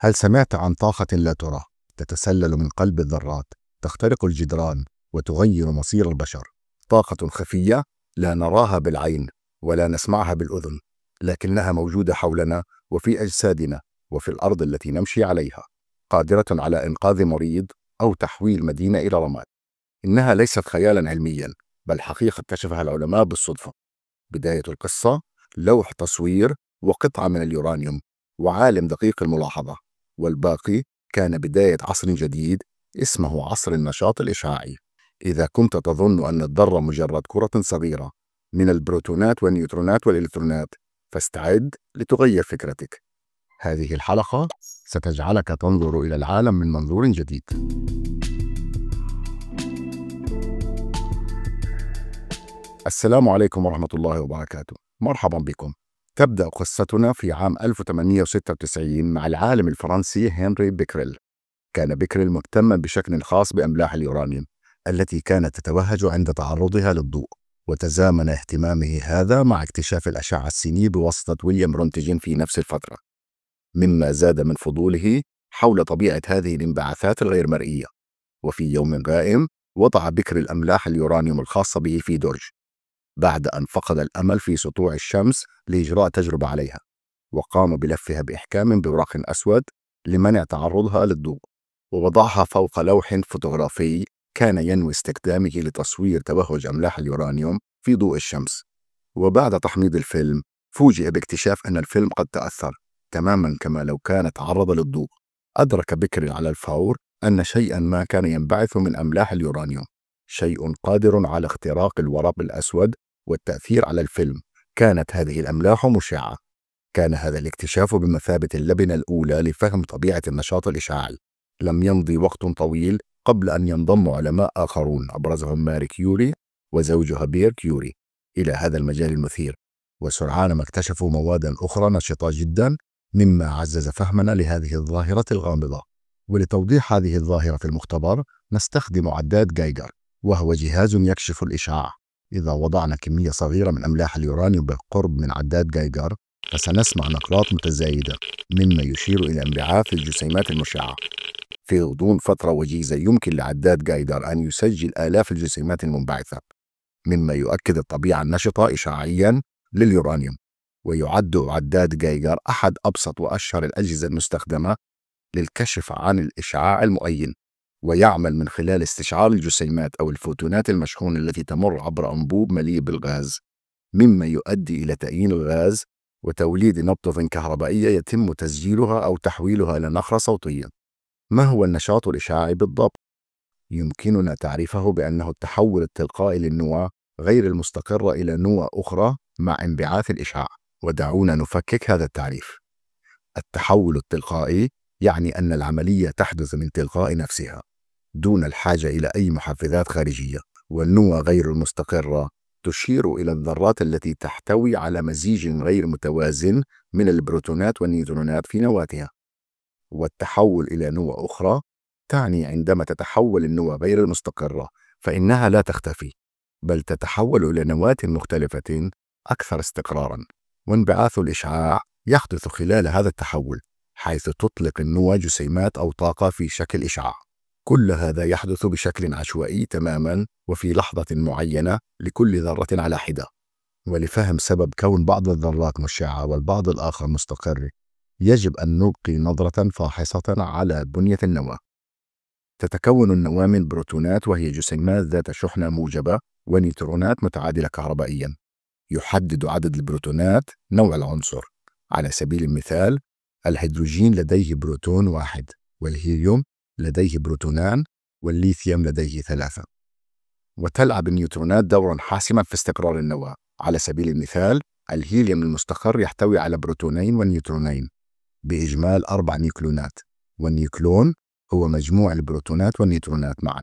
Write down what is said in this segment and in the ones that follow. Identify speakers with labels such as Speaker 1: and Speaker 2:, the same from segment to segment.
Speaker 1: هل سمعت عن طاقة لا ترى تتسلل من قلب الذرات تخترق الجدران وتغير مصير البشر طاقة خفية لا نراها بالعين ولا نسمعها بالأذن لكنها موجودة حولنا وفي أجسادنا وفي الأرض التي نمشي عليها قادرة على إنقاذ مريض أو تحويل مدينة إلى رماد إنها ليست خيالا علميا بل حقيقة اكتشفها العلماء بالصدفة بداية القصة لوح تصوير وقطعة من اليورانيوم وعالم دقيق الملاحظة والباقي كان بداية عصر جديد اسمه عصر النشاط الإشعاعي إذا كنت تظن أن الذرة مجرد كرة صغيرة من البروتونات والنيوترونات والإلكترونات فاستعد لتغير فكرتك هذه الحلقة ستجعلك تنظر إلى العالم من منظور جديد السلام عليكم ورحمة الله وبركاته مرحبا بكم تبدأ قصتنا في عام 1896 مع العالم الفرنسي هنري بيكريل. كان بيكريل مهتما بشكل خاص بأملاح اليورانيوم التي كانت تتوهج عند تعرضها للضوء، وتزامن اهتمامه هذا مع اكتشاف الأشعة السينية بواسطة ويليام رونتجين في نفس الفترة، مما زاد من فضوله حول طبيعة هذه الانبعاثات الغير مرئية. وفي يوم غائم وضع بكر الأملاح اليورانيوم الخاصة به في درج بعد أن فقد الأمل في سطوع الشمس لإجراء تجربة عليها وقام بلفها بإحكام بوراق أسود لمنع تعرضها للضوء ووضعها فوق لوح فوتوغرافي كان ينوي استخدامه لتصوير توهج أملاح اليورانيوم في ضوء الشمس وبعد تحميض الفيلم فوجئ باكتشاف أن الفيلم قد تأثر تماما كما لو كان تعرض للضوء أدرك بكر على الفور أن شيئا ما كان ينبعث من أملاح اليورانيوم شيء قادر على اختراق الورق الأسود والتأثير على الفيلم كانت هذه الأملاح مشعة كان هذا الاكتشاف بمثابة اللبنة الأولى لفهم طبيعة النشاط الإشعاعي لم يمضي وقت طويل قبل أن ينضم علماء آخرون أبرزهم ماري كيوري وزوجها بير كيوري إلى هذا المجال المثير وسرعان ما اكتشفوا مواد أخرى نشطة جدا مما عزز فهمنا لهذه الظاهرة الغامضة ولتوضيح هذه الظاهرة في المختبر نستخدم عداد جايجر وهو جهاز يكشف الإشعاع إذا وضعنا كمية صغيرة من أملاح اليورانيوم بالقرب من عداد جايجر فسنسمع نقلات متزايدة مما يشير إلى انبعاث الجسيمات المشعة في غضون فترة وجيزة يمكن لعداد جايدر أن يسجل آلاف الجسيمات المنبعثة مما يؤكد الطبيعة النشطة إشعاعيا لليورانيوم ويعد عداد جايجر أحد أبسط وأشهر الأجهزة المستخدمة للكشف عن الإشعاع المؤين ويعمل من خلال استشعار الجسيمات أو الفوتونات المشحونة التي تمر عبر أنبوب مليء بالغاز مما يؤدي إلى تأيين الغاز وتوليد نبضة كهربائية يتم تسجيلها أو تحويلها إلى نخرة صوتية ما هو النشاط الإشعاعي بالضبط؟ يمكننا تعريفه بأنه التحول التلقائي للنواة غير المستقرة إلى نواة أخرى مع انبعاث الإشعاع ودعونا نفكك هذا التعريف التحول التلقائي يعني أن العملية تحدث من تلقاء نفسها دون الحاجة إلى أي محفزات خارجية والنوى غير المستقرة تشير إلى الذرات التي تحتوي على مزيج غير متوازن من البروتونات والنيوترونات في نواتها والتحول إلى نوى أخرى تعني عندما تتحول النوى غير المستقرة فإنها لا تختفي بل تتحول إلى نواة مختلفة أكثر استقرارا وانبعاث الإشعاع يحدث خلال هذا التحول حيث تطلق النواة جسيمات أو طاقة في شكل إشعاع كل هذا يحدث بشكل عشوائي تماما وفي لحظة معينة لكل ذرة على حدة ولفهم سبب كون بعض الذرات مشعة والبعض الآخر مستقر يجب أن نلقي نظرة فاحصة على بنية النواة تتكون النواة من بروتونات وهي جسيمات ذات شحنة موجبة ونيترونات متعادلة كهربائيا يحدد عدد البروتونات نوع العنصر على سبيل المثال الهيدروجين لديه بروتون واحد والهيليوم لديه بروتونان والليثيوم لديه ثلاثة وتلعب النيوترونات دورا حاسما في استقرار النواة على سبيل المثال الهيليوم المستقر يحتوي على بروتونين ونيوترونين بإجمال أربع نيوكلونات والنيوكلون هو مجموع البروتونات والنيوترونات معا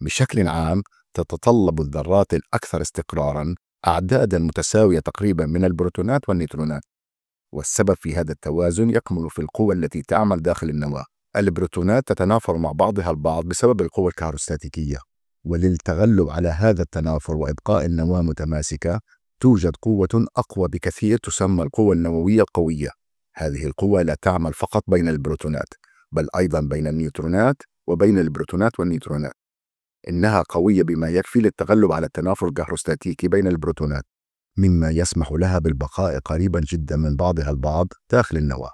Speaker 1: بشكل عام تتطلب الذرات الأكثر استقرارا أعدادا متساوية تقريبا من البروتونات والنيوترونات والسبب في هذا التوازن يكمن في القوى التي تعمل داخل النواة البروتونات تتنافر مع بعضها البعض بسبب القوى الكهروستاتيكية وللتغلب على هذا التنافر وإبقاء النواة متماسكة توجد قوة أقوى بكثير تسمى القوة النووية القوية هذه القوة لا تعمل فقط بين البروتونات بل أيضا بين النيوترونات وبين البروتونات والنيوترونات إنها قوية بما يكفي للتغلب على التنافر الكهروستاتيكي بين البروتونات مما يسمح لها بالبقاء قريبا جدا من بعضها البعض داخل النواة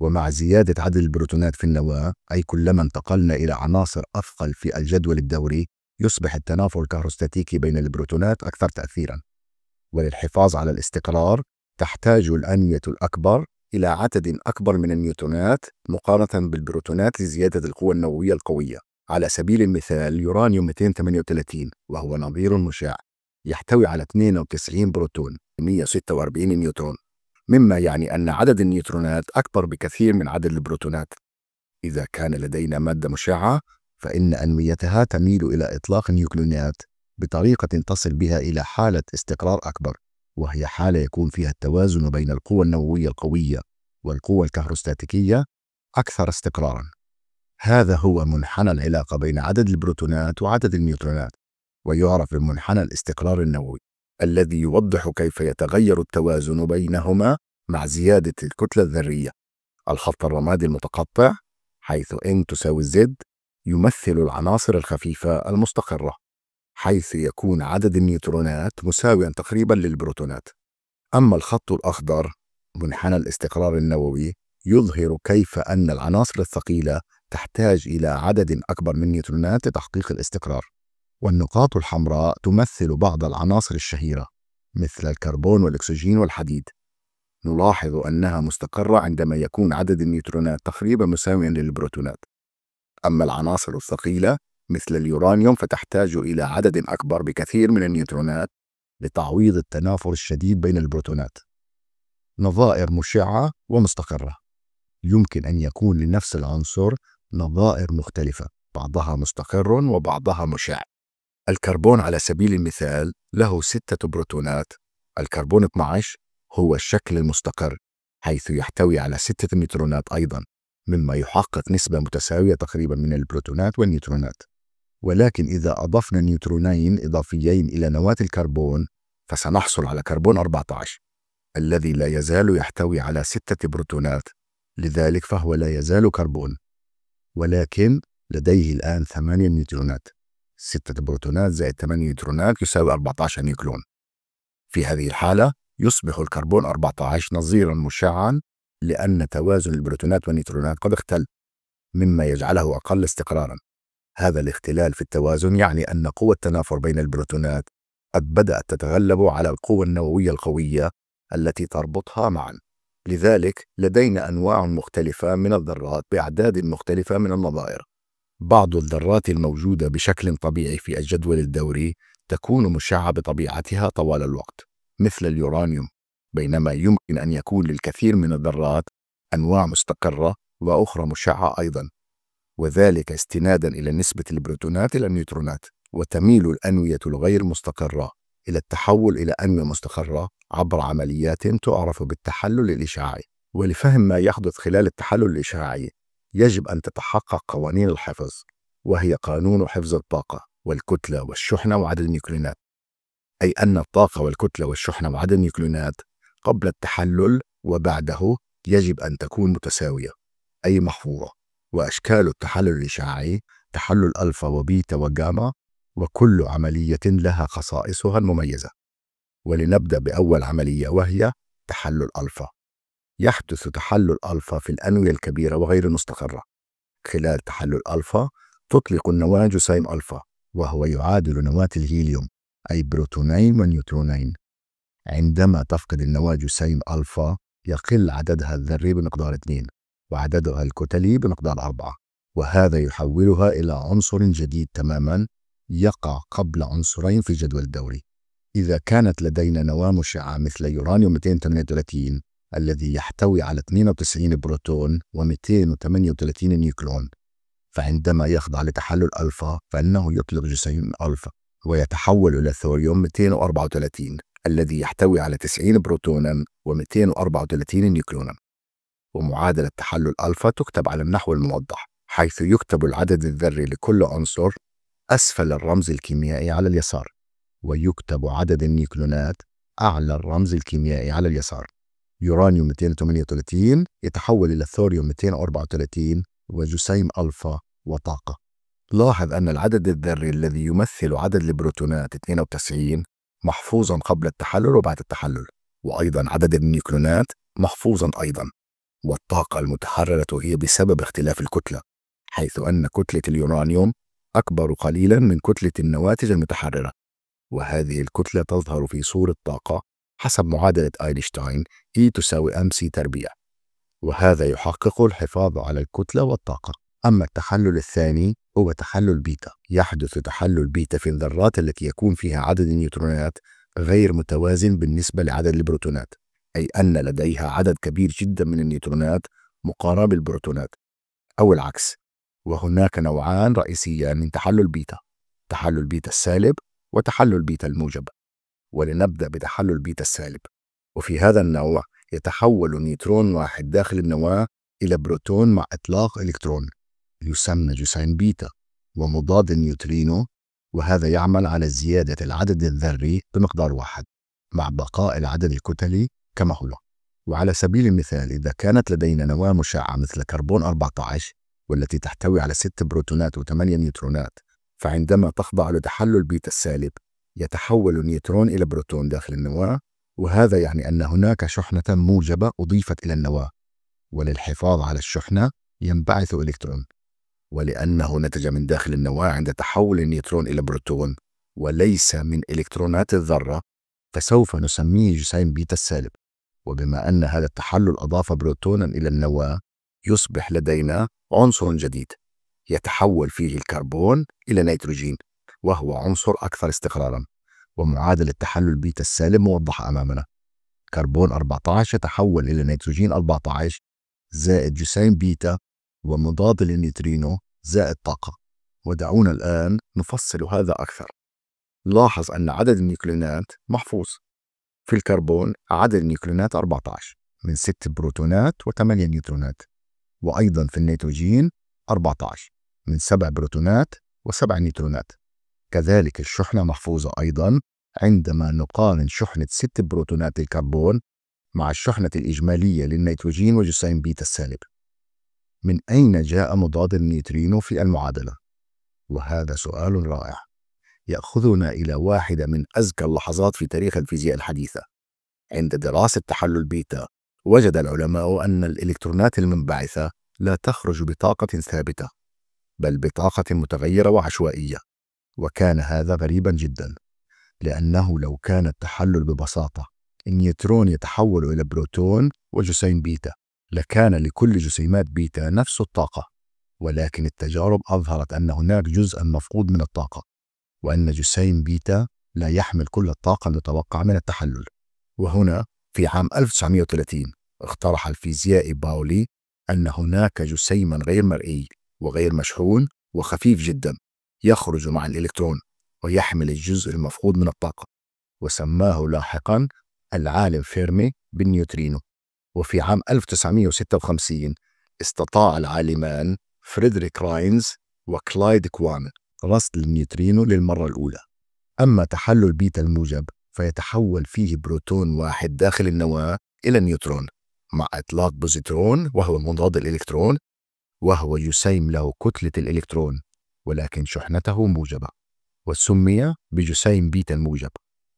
Speaker 1: ومع زيادة عدد البروتونات في النواة أي كلما انتقلنا إلى عناصر أثقل في الجدول الدوري يصبح التنافر الكهروستاتيكي بين البروتونات أكثر تأثيرا وللحفاظ على الاستقرار تحتاج الأنية الأكبر إلى عدد أكبر من النيوتونات مقارنة بالبروتونات لزيادة القوة النووية القوية على سبيل المثال يورانيوم 238 وهو نظير مشع يحتوي على 92 بروتون 146 نيوترون مما يعني أن عدد النيوترونات أكبر بكثير من عدد البروتونات إذا كان لدينا مادة مشعة فإن أنويتها تميل إلى إطلاق النيوكليونات بطريقة تصل بها إلى حالة استقرار أكبر وهي حالة يكون فيها التوازن بين القوى النووية القوية والقوى الكهروستاتيكية أكثر استقرارا هذا هو منحنى العلاقة بين عدد البروتونات وعدد النيوترونات ويعرف بمنحنى الاستقرار النووي الذي يوضح كيف يتغير التوازن بينهما مع زيادة الكتلة الذرية الخط الرمادي المتقطع حيث n تساوي z يمثل العناصر الخفيفة المستقرة حيث يكون عدد النيوترونات مساويا تقريبا للبروتونات أما الخط الأخضر منحنى الاستقرار النووي يظهر كيف أن العناصر الثقيلة تحتاج إلى عدد أكبر من نيوترونات لتحقيق الاستقرار والنقاط الحمراء تمثل بعض العناصر الشهيرة مثل الكربون والأكسجين والحديد نلاحظ أنها مستقرة عندما يكون عدد النيوترونات تقريبا مساويا للبروتونات أما العناصر الثقيلة مثل اليورانيوم فتحتاج إلى عدد أكبر بكثير من النيوترونات لتعويض التنافر الشديد بين البروتونات نظائر مشعة ومستقرة يمكن أن يكون لنفس العنصر نظائر مختلفة بعضها مستقر وبعضها مشع الكربون على سبيل المثال له ستة بروتونات الكربون 12 هو الشكل المستقر حيث يحتوي على ستة نيوترونات أيضا مما يحقق نسبة متساوية تقريبا من البروتونات والنيوترونات ولكن إذا أضفنا نيوترونين إضافيين إلى نواة الكربون فسنحصل على كربون 14 الذي لا يزال يحتوي على ستة بروتونات لذلك فهو لا يزال كربون ولكن لديه الآن ثمانية نيوترونات 6 بروتونات زائد 8 نيوترونات يساوي 14 نيوكلون في هذه الحالة يصبح الكربون 14 نظيرا مشعا لأن توازن البروتونات والنيوترونات قد اختل مما يجعله أقل استقرارا هذا الاختلال في التوازن يعني أن قوة التنافر بين البروتونات قد بدأت تتغلب على القوة النووية القوية التي تربطها معا لذلك لدينا أنواع مختلفة من الذرات بأعداد مختلفة من النظائر بعض الذرات الموجودة بشكل طبيعي في الجدول الدوري تكون مشعة بطبيعتها طوال الوقت مثل اليورانيوم بينما يمكن أن يكون للكثير من الذرات أنواع مستقرة وأخرى مشعة أيضاً وذلك استناداً إلى نسبة البروتونات إلى النيوترونات وتميل الأنوية الغير مستقرة إلى التحول إلى أنوية مستقرة عبر عمليات تعرف بالتحلل الإشعاعي ولفهم ما يحدث خلال التحلل الإشعاعي يجب أن تتحقق قوانين الحفظ وهي قانون حفظ الطاقة والكتلة والشحنة وعدد النيوكليونات أي أن الطاقة والكتلة والشحنة وعدد النيوكليونات قبل التحلل وبعده يجب أن تكون متساوية أي محفوظة وأشكال التحلل الإشعاعي تحلل ألفا وبيتا وجاما وكل عملية لها خصائصها المميزة ولنبدأ بأول عملية وهي تحلل ألفا يحدث تحلل ألفا في الأنوية الكبيرة وغير المستقرة خلال تحلل ألفا تطلق النواة جسيم ألفا وهو يعادل نواة الهيليوم أي بروتونين ونيوترونين عندما تفقد النواة جسيم ألفا يقل عددها الذري بمقدار 2 وعددها الكتلي بمقدار 4 وهذا يحولها إلى عنصر جديد تماما يقع قبل عنصرين في الجدول الدوري إذا كانت لدينا نواة مشعة مثل يورانيوم 238 الذي يحتوي على 92 بروتون و238 نيوكلون فعندما يخضع لتحلل ألفا فإنه يطلق جسيم ألفا ويتحول إلى ثوريوم 234 الذي يحتوي على 90 بروتونا و234 نيوكلونا ومعادلة تحلل ألفا تكتب على النحو الموضح حيث يكتب العدد الذري لكل عنصر أسفل الرمز الكيميائي على اليسار ويكتب عدد النيوكلونات أعلى الرمز الكيميائي على اليسار يورانيوم 238 يتحول إلى ثوريوم 234 وجسيم ألفا وطاقة لاحظ أن العدد الذري الذي يمثل عدد البروتونات 92 محفوظا قبل التحلل وبعد التحلل وأيضا عدد النيوكلونات محفوظا أيضا والطاقة المتحررة هي بسبب اختلاف الكتلة حيث أن كتلة اليورانيوم أكبر قليلا من كتلة النواتج المتحررة وهذه الكتلة تظهر في صورة طاقة حسب معادلة أينشتاين E تساوي MC تربيع وهذا يحقق الحفاظ على الكتلة والطاقة أما التحلل الثاني هو تحلل بيتا يحدث تحلل بيتا في الذرات التي يكون فيها عدد النيوترونات غير متوازن بالنسبة لعدد البروتونات أي أن لديها عدد كبير جدا من النيوترونات مقارنة البروتونات أو العكس وهناك نوعان رئيسيان من تحلل بيتا تحلل بيتا السالب وتحلل بيتا الموجب ولنبدأ بتحلل بيتا السالب وفي هذا النوع يتحول نيوترون واحد داخل النواة إلى بروتون مع إطلاق إلكترون يسمى جسيم بيتا ومضاد النيوترينو وهذا يعمل على زيادة العدد الذري بمقدار واحد مع بقاء العدد الكتلي كما هو وعلى سبيل المثال إذا كانت لدينا نواة مشعة مثل كربون 14 والتي تحتوي على 6 بروتونات و8 نيوترونات فعندما تخضع لتحلل بيتا السالب يتحول النيوترون إلى بروتون داخل النواة وهذا يعني أن هناك شحنة موجبة أضيفت إلى النواة وللحفاظ على الشحنة ينبعث إلكترون ولأنه نتج من داخل النواة عند تحول النيوترون إلى بروتون وليس من إلكترونات الذرة فسوف نسميه جسيم بيتا السالب وبما أن هذا التحلل أضاف بروتونا إلى النواة يصبح لدينا عنصر جديد يتحول فيه الكربون إلى نيتروجين وهو عنصر أكثر استقرارا ومعادلة تحلل بيتا السالب موضحة أمامنا كربون 14 يتحول إلى نيتروجين 14 زائد جسيم بيتا ومضاد للنيترينو زائد طاقة ودعونا الآن نفصل هذا أكثر لاحظ أن عدد النيوكليونات محفوظ في الكربون عدد النيوكليونات 14 من 6 بروتونات و8 نيوترونات وأيضا في النيتروجين 14 من 7 بروتونات و7 نيوترونات كذلك الشحنة محفوظة أيضا عندما نقارن شحنة 6 بروتونات الكربون مع الشحنة الإجمالية للنيتروجين وجسيم بيتا السالب. من أين جاء مضاد النيوترينو في المعادلة؟ وهذا سؤال رائع يأخذنا إلى واحدة من أزكى اللحظات في تاريخ الفيزياء الحديثة. عند دراسة تحلل بيتا، وجد العلماء أن الإلكترونات المنبعثة لا تخرج بطاقة ثابتة، بل بطاقة متغيرة وعشوائية، وكان هذا غريبا جدا لأنه لو كان التحلل ببساطة النيوترون يتحول إلى بروتون وجسيم بيتا لكان لكل جسيمات بيتا نفس الطاقة ولكن التجارب أظهرت أن هناك جزءا مفقود من الطاقة وأن جسيم بيتا لا يحمل كل الطاقة المتوقعة من التحلل وهنا في عام 1930 اقترح الفيزيائي باولي أن هناك جسيما غير مرئي وغير مشحون وخفيف جدا يخرج مع الإلكترون ويحمل الجزء المفقود من الطاقة وسماه لاحقا العالم فيرمي بالنيوترينو وفي عام 1956 استطاع العالمان فريدريك راينز وكلايد كوان رصد النيوترينو للمرة الأولى أما تحلل بيتا الموجب فيتحول فيه بروتون واحد داخل النواة إلى نيوترون مع إطلاق بوزيترون وهو مضاد الإلكترون وهو يسيم له كتلة الإلكترون ولكن شحنته موجبة وسمي بجسيم بيتا الموجب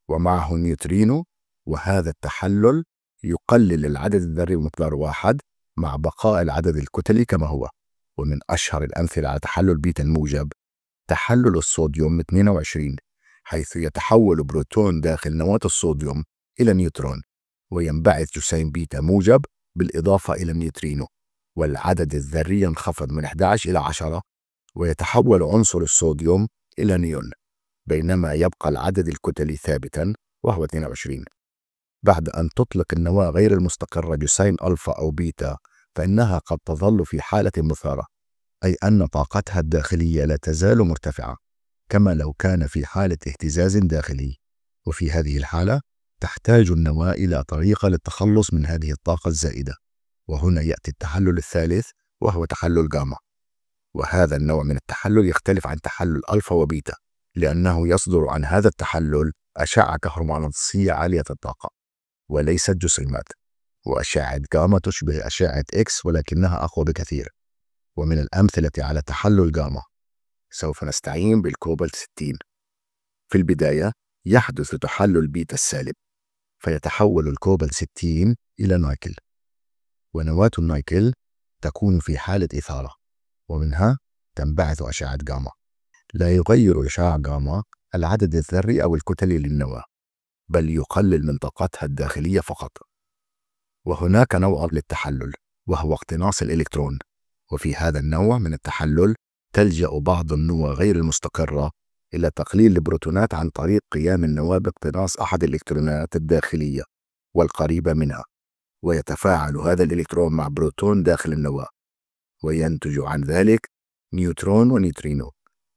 Speaker 1: ومعه النيوترينو وهذا التحلل يقلل العدد الذري بمقدار واحد مع بقاء العدد الكتلي كما هو ومن أشهر الأمثلة على تحلل بيتا الموجب تحلل الصوديوم 22 حيث يتحول بروتون داخل نواة الصوديوم إلى نيوترون وينبعث جسيم بيتا موجب بالإضافة إلى النيوترينو والعدد الذري ينخفض من 11 إلى 10 ويتحول عنصر الصوديوم إلى نيون بينما يبقى العدد الكتلي ثابتا وهو 22 بعد أن تطلق النواة غير المستقرة جسيم ألفا أو بيتا فإنها قد تظل في حالة مثارة أي أن طاقتها الداخلية لا تزال مرتفعة كما لو كان في حالة اهتزاز داخلي وفي هذه الحالة تحتاج النواة إلى طريقة للتخلص من هذه الطاقة الزائدة وهنا يأتي التحلل الثالث وهو تحلل جاما وهذا النوع من التحلل يختلف عن تحلل ألفا وبيتا لأنه يصدر عن هذا التحلل أشعة كهرومغناطيسية عالية الطاقة وليست جسيمات وأشعة جاما تشبه أشعة إكس ولكنها أقوى بكثير ومن الأمثلة على تحلل جاما سوف نستعين بالكوبالت 60 في البداية يحدث تحلل بيتا السالب فيتحول الكوبالت 60 إلى نايكل ونواة النايكل تكون في حالة إثارة ومنها تنبعث أشعة جاما لا يغير إشعاع جاما العدد الذري أو الكتلي للنواة بل يقلل من طاقتها الداخلية فقط وهناك نوع للتحلل وهو اقتناص الإلكترون وفي هذا النوع من التحلل تلجأ بعض النواة غير المستقرة إلى تقليل البروتونات عن طريق قيام النواة باقتناص أحد الإلكترونات الداخلية والقريبة منها ويتفاعل هذا الإلكترون مع بروتون داخل النواة وينتج عن ذلك نيوترون ونيوترينو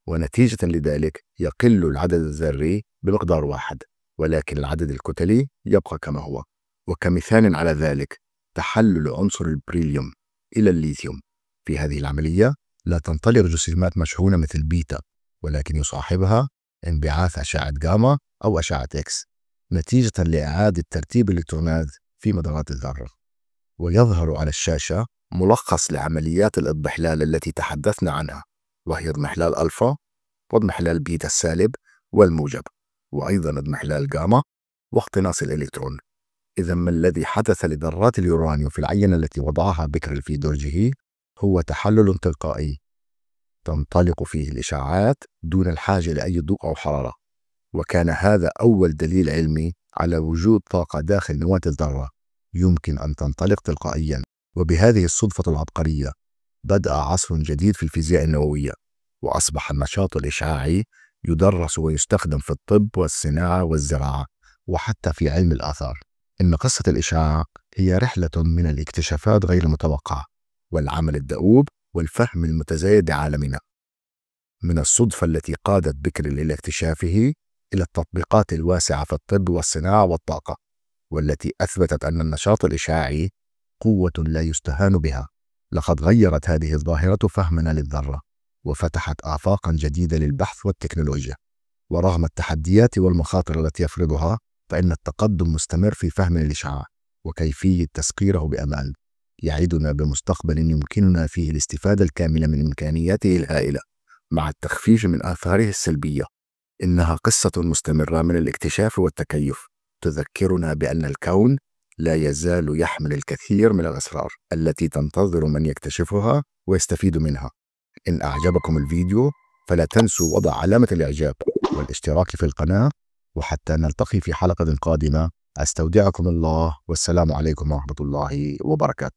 Speaker 1: ونتيجة لذلك يقل العدد الذري بمقدار واحد ولكن العدد الكتلي يبقى كما هو وكمثال على ذلك تحلل عنصر البريليوم إلى الليثيوم في هذه العملية لا تنطلق جسيمات مشحونة مثل بيتا ولكن يصاحبها انبعاث أشعة جاما أو أشعة إكس نتيجة لإعادة ترتيب الإلكترونات في مدارات الذرة ويظهر على الشاشة ملخص لعمليات الاضمحلال التي تحدثنا عنها وهي اضمحلال ألفا واضمحلال بيتا السالب والموجب وأيضا اضمحلال جاما واقتناص الإلكترون إذا ما الذي حدث لذرات اليورانيوم في العينة التي وضعها بكر في درجه هو تحلل تلقائي تنطلق فيه الإشعاعات دون الحاجة لأي ضوء أو حرارة وكان هذا أول دليل علمي على وجود طاقة داخل نواة الذرة يمكن أن تنطلق تلقائياً وبهذه الصدفة العبقرية بدأ عصر جديد في الفيزياء النووية وأصبح النشاط الإشعاعي يدرس ويستخدم في الطب والصناعة والزراعة وحتى في علم الآثار إن قصة الإشعاع هي رحلة من الاكتشافات غير المتوقعة والعمل الدؤوب والفهم المتزايد لعالمنا من الصدفة التي قادت بكر إلى اكتشافه إلى التطبيقات الواسعة في الطب والصناعة والطاقة والتي أثبتت أن النشاط الإشعاعي قوة لا يستهان بها لقد غيرت هذه الظاهرة فهمنا للذرة وفتحت آفاقا جديدة للبحث والتكنولوجيا ورغم التحديات والمخاطر التي يفرضها فإن التقدم مستمر في فهم الإشعاع وكيفية تسقيره بأمان يعدنا بمستقبل يمكننا فيه الاستفادة الكاملة من إمكانياته الهائلة مع التخفيف من آثاره السلبية إنها قصة مستمرة من الاكتشاف والتكيف تذكرنا بأن الكون لا يزال يحمل الكثير من الأسرار التي تنتظر من يكتشفها ويستفيد منها إن أعجبكم الفيديو فلا تنسوا وضع علامة الإعجاب والاشتراك في القناة وحتى نلتقي في حلقة قادمة أستودعكم الله والسلام عليكم ورحمة الله وبركاته